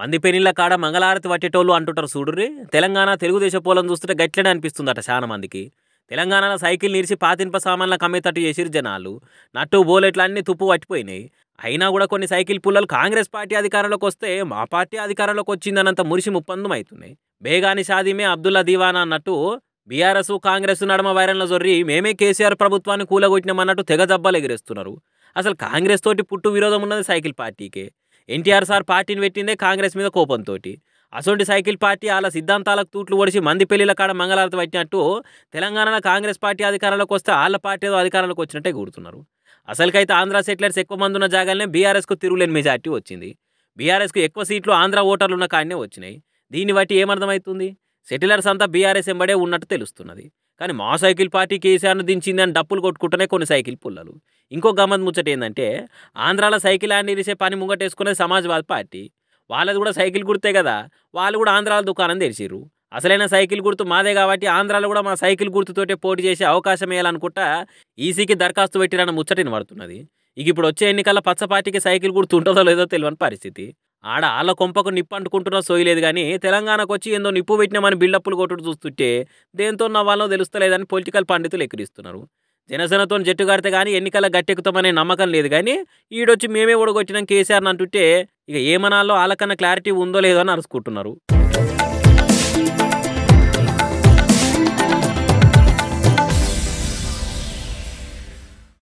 మంది పెనిళ్ళ కాడ మంగళారతి పట్టేటోళ్ళు అంటుంటారు చూడుర్రి తెలంగాణ తెలుగుదేశం పోలం చూస్తుంటే గట్లనే అనిపిస్తుందట చాలా మందికి తెలంగాణలో సైకిల్ నిరిచి పాతింప సామాన్లకు అమ్మేటట్టు చేసిరు జనాలు నట్టు బోలెట్లు అన్ని తుప్పు పట్టిపోయినాయి అయినా కూడా కొన్ని సైకిల్ పుల్లలు కాంగ్రెస్ పార్టీ అధికారంలోకి వస్తే మా పార్టీ అధికారంలోకి వచ్చిందనంత మురిసి ముప్పందం అవుతున్నాయి బేగాని షాదీమే అబ్దుల్లా దీవానా అన్నట్టు బీఆర్ఎస్ కాంగ్రెస్ నడమ వైరంలో జొర్రి మేమే కేసీఆర్ ప్రభుత్వాన్ని కూలగొట్టినామన్నట్టు తెగ జబ్బాలు ఎగిరేస్తున్నారు అసలు కాంగ్రెస్ తోటి పుట్టు విరోధం ఉన్నది సైకిల్ పార్టీకే ఎన్టీఆర్ సార్ పార్టీని పెట్టిందే కాంగ్రెస్ మీద కోపంతో అసొంటి సైకిల్ పార్టీ వాళ్ళ సిద్ధాంతాలకు తూట్లు ఒడిసి మంది పెళ్లిల కాడ మంగళారతి పెట్టినట్టు తెలంగాణలో కాంగ్రెస్ పార్టీ అధికారంలోకి వస్తే వాళ్ళ పార్టీ ఏదో అధికారంలోకి వచ్చినట్టే కూడుతున్నారు అసలుకైతే ఆంధ్ర సెటిలర్స్ ఎక్కువ మంది ఉన్న జాగాలనే బీఆర్ఎస్కు తిరుగులేని మెజార్టీ వచ్చింది బీఆర్ఎస్కు ఎక్కువ సీట్లు ఆంధ్ర ఓటర్లు ఉన్న కాడనే వచ్చినాయి దీన్ని బట్టి ఏమర్థమవుతుంది సెటిలర్స్ అంతా బీఆర్ఎస్ ఎంబడే ఉన్నట్టు తెలుస్తున్నది కానీ మా సైకిల్ పార్టీ కేసీఆర్ను దించింది అని డప్పులు కొట్టుకుంటేనే కొన్ని సైకిల్ పుల్లలు ఇంకో గమ్మత్ ముచ్చట ఏంటంటే ఆంధ్రాలో సైకిల్ అని ఇరిసే పని ముంగటేసుకునేది సమాజ్వాదీ పార్టీ వాళ్ళది కూడా సైకిల్ గుర్తే కదా వాళ్ళు కూడా ఆంధ్రాల దుకాణం తెరిచిర్రు అసలైన సైకిల్ గుర్తు మాదే కాబట్టి ఆంధ్రాలో కూడా మా సైకిల్ గుర్తుతోటే పోటీ చేసే అవకాశం వేయాలనుకుంటా ఈసీకి దరఖాస్తు పెట్టిరన్న ముచ్చట పడుతున్నది ఇక ఇప్పుడు వచ్చే ఎన్నికల పచ్చ పార్టీకి సైకిల్ గుర్తు ఉంటుందో లేదో తెలియని పరిస్థితి ఆడ ఆళ్ళ కొంపకు నిప్పు అంటుకుంటున్నా సోయలేదు కానీ తెలంగాణకు వచ్చి ఏందో నిప్పు పెట్టినామని బిల్డప్పులు కొట్టు చూస్తుంటే దేంతో నవ్వాలో తెలుస్తలేదని పొలిటికల్ పండితులు ఎక్కిరిస్తున్నారు జనసేనతో జట్టు కడితే కానీ ఎన్నికల గట్టెక్కుతామనే నమ్మకం లేదు కానీ ఈడొచ్చి మేమే ఓడగొట్టినాం కేసీఆర్ని అంటుంటే ఇక ఏమనాలో వాళ్ళకన్నా క్లారిటీ ఉందో లేదో అని అరుచుకుంటున్నారు